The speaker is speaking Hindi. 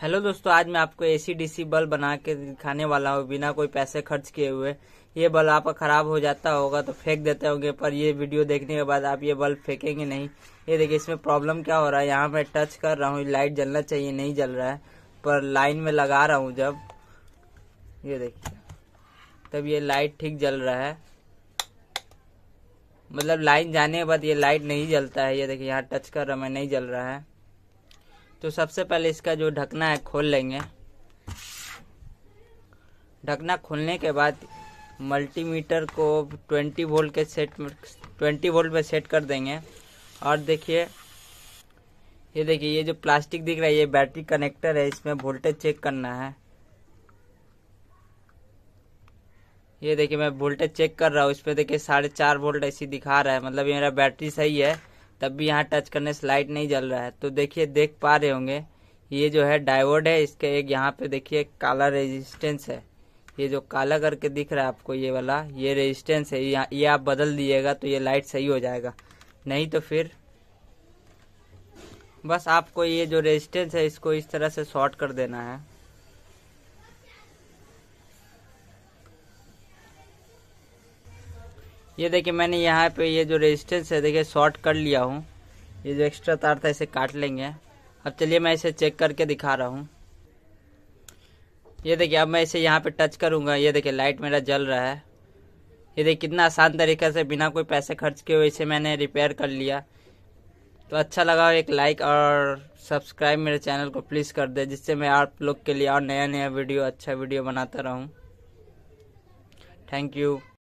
हेलो दोस्तों आज मैं आपको एसी डीसी बल्ब बना के दिखाने वाला हूँ बिना कोई पैसे खर्च किए हुए ये बल्ब आपका ख़राब हो जाता होगा तो फेंक देते होंगे पर ये वीडियो देखने के बाद आप ये बल्ब फेंकेंगे नहीं ये देखिए इसमें प्रॉब्लम क्या हो रहा है यहाँ मैं टच कर रहा हूँ लाइट जलना चाहिए नहीं जल रहा है पर लाइन में लगा रहा हूँ जब ये देखिए तब ये लाइट ठीक जल रहा है मतलब लाइन जाने के बाद ये लाइट नहीं जलता है ये देखिए यहाँ टच कर रहा मैं नहीं जल रहा है तो सबसे पहले इसका जो ढकना है खोल लेंगे ढकना खोलने के बाद मल्टीमीटर को 20 वोल्ट के सेट में 20 वोल्ट में सेट कर देंगे और देखिए ये देखिए ये जो प्लास्टिक दिख रहा है ये बैटरी कनेक्टर है इसमें वोल्टेज चेक करना है ये देखिए मैं वोल्टेज चेक कर रहा हूँ इसमें देखिए साढ़े चार वोल्ट ऐसी दिखा रहा है मतलब ये मेरा बैटरी सही है तब भी यहाँ टच करने से लाइट नहीं जल रहा है तो देखिए देख पा रहे होंगे ये जो है डायोड है इसके एक यहाँ पे देखिए काला रेजिस्टेंस है ये जो काला करके दिख रहा है आपको ये वाला ये रेजिस्टेंस है ये आप बदल दिएगा तो ये लाइट सही हो जाएगा नहीं तो फिर बस आपको ये जो रेजिस्टेंस है इसको इस तरह से शॉर्ट कर देना है ये देखिए मैंने यहाँ पे ये जो रेजिस्टेंस है देखिए शॉर्ट कर लिया हूँ ये जो एक्स्ट्रा तार था इसे काट लेंगे अब चलिए मैं इसे चेक करके दिखा रहा हूँ ये देखिए अब मैं इसे यहाँ पे टच करूँगा ये देखिए लाइट मेरा जल रहा है ये देखिए कितना आसान तरीके से बिना कोई पैसे खर्च के हुए इसे मैंने रिपेयर कर लिया तो अच्छा लगा एक लाइक और सब्सक्राइब मेरे चैनल को प्लीज़ कर दे जिससे मैं आप लोग के लिए और नया नया वीडियो अच्छा वीडियो बनाता रहूँ थैंक यू